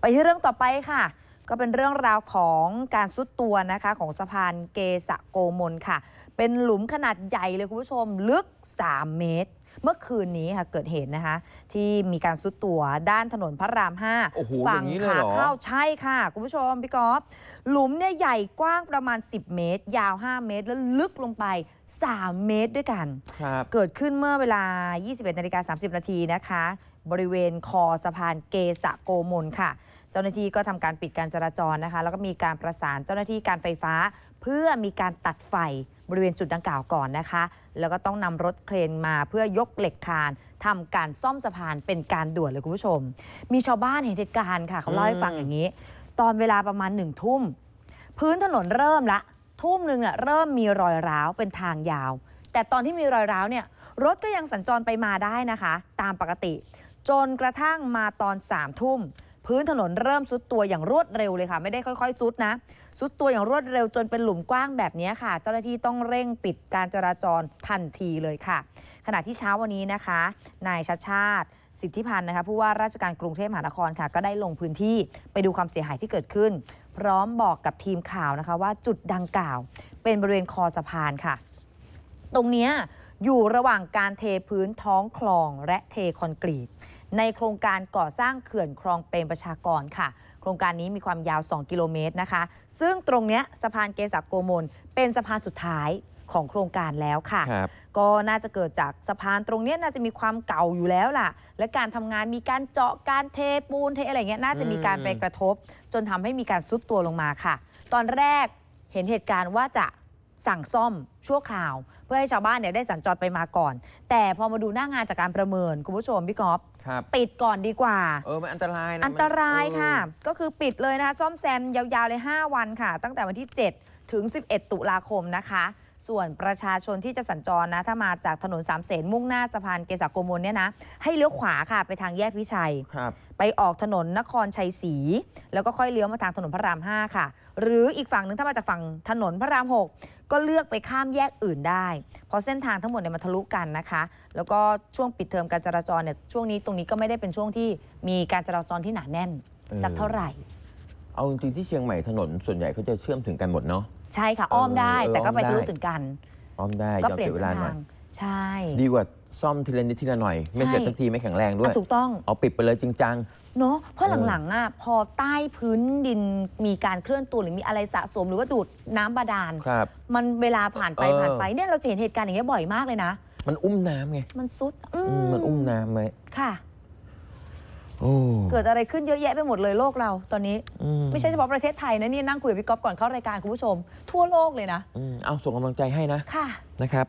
ไปที่เรื่องต่อไปค่ะ ก็เป็นเรื่องราวของการซุดตัวนะคะของสะพานเกสะโกมลค่ะ เป็นหลุมขนาดใหญ่เลยคุณผู้ชมลึก 3 เมตรเมื่อคืนนี้ค่ะเกิดเหตุนะคะที่มีการซุดตัวด้านถนนพระรามห้าฝั่งขาเข้าใช่ค่ะ คุณผู้ชม พี่กอล์ฟหลุมเนี่ยใหญ่กว้างประมาณ 10 เมตร ยาว 5 เมตร แล้วลึกลงไป 3 เมตรด้วยกัน เกิดขึ้นเมื่อเวลา 21 นาฬิกา30 นาทีนะคะ บริเวณคอสะพานเกษะโกมลค่ะ เจ้าหน้าที่ก็ทำการปิดการจราจรนะคะ แล้วก็มีการประสานเจ้าหน้าที่การไฟฟ้า เพื่อมีการตัดไฟบริเวณจุดดังกล่าวก่อนนะคะ แล้วก็ต้องนำรถเครนมาเพื่อยกเหล็กคาน ทำการซ่อมสะพานเป็นการด่วนเลยคุณผู้ชม มีชาวบ้านเห็นเหตุการณ์ค่ะ เขาเล่าให้ฟังอย่างนี้ ตอนเวลาประมาณหนึ่งทุ่มพื้นถนนเริ่มละทุ่มหนึ่งอะเริ่มมีรอยร้าวเป็นทางยาว แต่ตอนที่มีรอยร้าวเนี่ยรถก็ยังสัญจรไปมาได้นะคะ ตามปกติ จนกระทั่งมาตอนสามทุ่มพื้น ถนนเริ่มซุดตัวอย่างรวดเร็วเลยค่ะ ไม่ได้ค่อยๆซุดนะซุดตัวอย่างรวดเร็วจนเป็นหลุมกว้างแบบนี้ค่ะ เจ้าหน้าที่ต้องเร่งปิดการจราจรทันทีเลยค่ะ ขณะที่เช้าวันนี้นะคะนายชาชาติ สิทธิพันธ์นะคะ ผู้ว่าราชการกรุงเทพมหานครค่ะก็ได้ลงพื้นที่ไปดูความเสียหายที่เกิดขึ้น พร้อมบอกกับทีมข่าวนะคะ ว่าจุดดังกล่าวเป็นบริเวณคอสะพานค่ะ ตรงนี้อยู่ระหว่างการเทพื้นท้องคลองและเทคอนกรีตในโครงการก่อสร้างเขื่อนคลองเปรมประชากรค่ะ โครงการนี้มีความยาว 2 กิโลเมตรนะคะ ซึ่งตรงเนี้ยสะพานเกษาโกมลเป็นสะพานสุดท้ายของโครงการแล้วค่ะ ก็น่าจะเกิดจากสะพานตรงนี้น่าจะมีความเก่าอยู่แล้วล่ะ และการทำงานมีการเจาะการเทปูนเทอะไรเงี้ยน่าจะมีการ ไปกระทบจนทำให้มีการซุดตัวลงมาค่ะ ตอนแรกเห็นเหตุการณ์ว่าจะสั่งซ่อมชั่วคราว เพื่อให้ชาวบ้านเนี่ยได้สัญจรไปมาก่อน แต่พอมาดูหน้างานจากการประเมิน คุณผู้ชมพี่กอล์ฟปิดก่อนดีกว่าเออมันอันตรายนะ อันตรายค่ะ ก็คือปิดเลยนะคะซ่อมแซมยาวๆเลย5วันค่ะ ตั้งแต่วันที่ 7 ถึง 11 ตุลาคมนะคะ ส่วนประชาชนที่จะสัญจรนะถ้ามาจากถนนสามเสนมุ่งหน้าสะพานเกษาโกมลเนี่ยนะให้เลี้ยวขวาค่ะไปทางแยกพิชัยครับไปออกถนนนครชัยศรีแล้วก็ค่อยเลี้ยวมาทางถนนพระราม 5 ค่ะ หรืออีกฝั่งหนึ่งถ้ามาจากฝั่งถนนพระราม 6ก็เลือกไปข้ามแยกอื่นได้ เพราะเส้นทางทั้งหมดเนี่ยมันทะลุกันนะคะ แล้วก็ช่วงปิดเทอมการจราจรเนี่ยช่วงนี้ตรงนี้ก็ไม่ได้เป็นช่วงที่มีการจราจรที่หนาแน่นสักเท่าไหร่ เอาจริงๆที่เชียงใหม่ถนน ส่วนใหญ่เขาจะเชื่อมถึงกันหมดเนาะใช่ค่ะอ้อมได้แต่ก็ไปทะลุถึงกัน อ้อมได้ก็เปลี่ยนเวส้นลาหน่อทายงใช่ดีกว่าซ่อมทีละนิดทีละหน่อยไม่เสร็จักทีไม่แข็งแรงด้วยถูกต้องเอาปิดไปเลยจริงจังเนาะเพราะหลังๆอ่ะพอใต้พื้นดินมีการเคลื่อนตัวหรือมีอะไรสะสมหรือว่าดูดน้ำบาดาลครับ มันเวลาผ่านไปผ่านไปเนี่ยเราจะเห็นเหตุการณ์อย่างเงี้ยบ่อยมากเลยนะ มันอุ้มน้ำไง มันซุด มันอุ้มน้ำไหมค่ะเกิดอะไรขึ้นเยอะแยะไปหมดเลยโลกเราตอนนี้ ไม่ใช่เฉพาะประเทศไทยนะนี่นั่งคุยกับพี่ก๊อฟก่อนเข้ารายการคุณผู้ชม ทั่วโลกเลยนะเอาส่งกำลังใจให้นะ ค่ะนะครับ